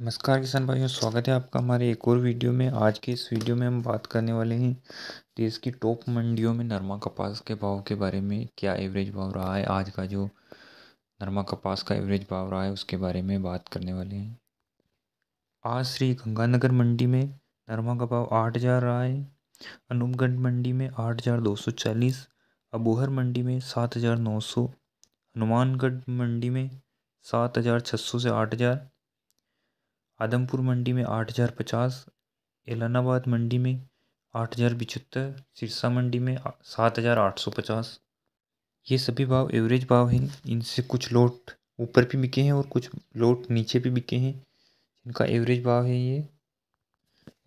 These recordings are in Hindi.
नमस्कार किसान भाइयों स्वागत है आपका हमारे एक और वीडियो में आज के इस वीडियो में हम बात करने वाले हैं देश की टॉप मंडियों में नरमा कपास के भाव के बारे में क्या एवरेज भाव रहा है आज का जो नरमा कपास का एवरेज भाव रहा है उसके बारे में बात करने वाले हैं आज श्री गंगानगर मंडी में नरमा का भाव आठ हज़ार रहा है अनूपगंज मंडी में आठ हज़ार दो सौ चालीस अबोहर मंडी में सात हज़ार नौ सौ हनुमानगढ़ मंडी में सात हज़ार छः सौ से आठ हज़ार आदमपुर मंडी में आठ हज़ार पचास एलानाबाद मंडी में आठ हज़ार पिचहत्तर सिरसा मंडी में सात हज़ार आठ सौ पचास ये सभी भाव एवरेज भाव हैं इनसे कुछ लोट ऊपर भी बिके हैं और कुछ लोट नीचे भी बिके हैं इनका एवरेज भाव है ये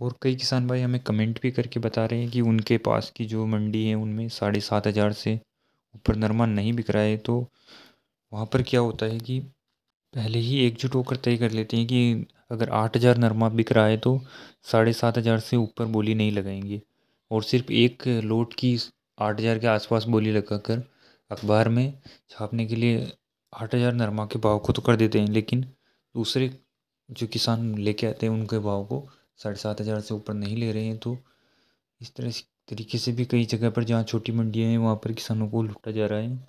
और कई किसान भाई हमें कमेंट भी करके बता रहे हैं कि उनके पास की जो मंडी है उनमें साढ़े सात हज़ार से ऊपर नरमा नहीं बिक रहा है तो वहाँ पर क्या होता है कि पहले ही एकजुट होकर तय कर लेते हैं कि अगर आठ हज़ार नरमा बिक रहा है तो साढ़े सात हज़ार से ऊपर बोली नहीं लगाएंगे और सिर्फ एक लोट की आठ हज़ार के आसपास बोली लगाकर अखबार में छापने के लिए आठ हज़ार नरमा के भाव को तो कर देते हैं लेकिन दूसरे जो किसान लेके आते हैं उनके भाव को साढ़े सात हज़ार से ऊपर नहीं ले रहे हैं तो इस तरह तरीके से भी कई जगह पर जहाँ छोटी मंडियाँ हैं वहाँ पर किसानों को लूटा जा रहा है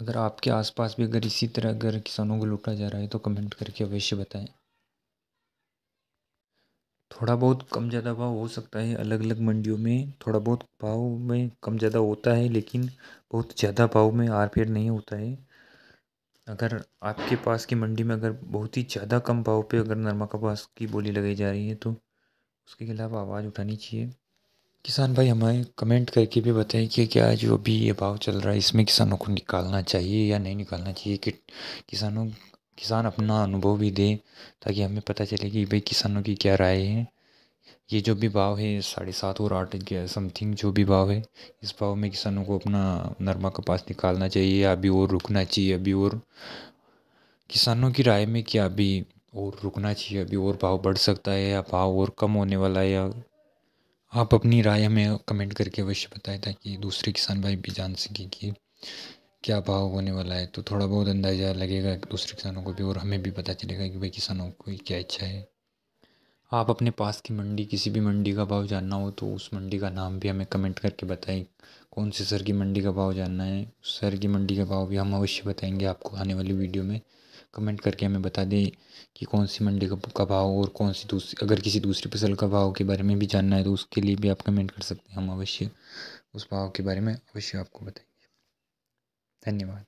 अगर आपके आसपास भी अगर इसी तरह अगर किसानों को लूटा जा रहा है तो कमेंट करके अवश्य बताएं थोड़ा बहुत कम ज़्यादा भाव हो सकता है अलग अलग मंडियों में थोड़ा बहुत भाव में कम ज़्यादा होता है लेकिन बहुत ज़्यादा भाव में आर फेर नहीं होता है अगर आपके पास की मंडी में अगर बहुत ही ज़्यादा कम भाव पे अगर नरमा कपास की बोली लगाई जा रही है तो उसके खिलाफ आवाज़ उठानी चाहिए किसान भाई हमें कमेंट करके भी बताएं कि क्या जो अभी ये भाव चल रहा है इसमें किसानों को निकालना चाहिए या नहीं निकालना चाहिए कि किसानों किसान अपना अनुभव भी दें ताकि हमें पता चले कि भाई किसानों की क्या राय है ये जो भी भाव है साढ़े सात और आठ समथिंग जो भी भाव है इस भाव में किसानों को अपना नरमा कपास निकालना चाहिए अभी और रुकना चाहिए अभी और किसानों की राय में क्या अभी और रुकना चाहिए अभी और भाव बढ़ सकता है या भाव और कम होने वाला है या आप अपनी राय हमें कमेंट करके अवश्य बताएं ताकि दूसरे किसान भाई भी जान सकें कि क्या भाव होने वाला है तो थोड़ा बहुत अंदाज़ा लगेगा दूसरे किसानों को भी और हमें भी पता चलेगा कि भाई किसानों को क्या इच्छा है आप अपने पास की मंडी किसी भी मंडी का भाव जानना हो तो उस मंडी का नाम भी हमें कमेंट करके बताएं कौन से सर की मंडी का भाव जानना है उस सर की मंडी का भाव भी हम अवश्य बताएंगे आपको आने वाली वीडियो में कमेंट करके हमें बता दें कि कौन सी मंडी का भाव और कौन सी दूसरी अगर किसी दूसरी फसल का भाव के बारे में भी जानना है तो उसके लिए भी आप कमेंट कर सकते हैं हम अवश्य उस भाव के बारे में अवश्य आपको बताएंगे धन्यवाद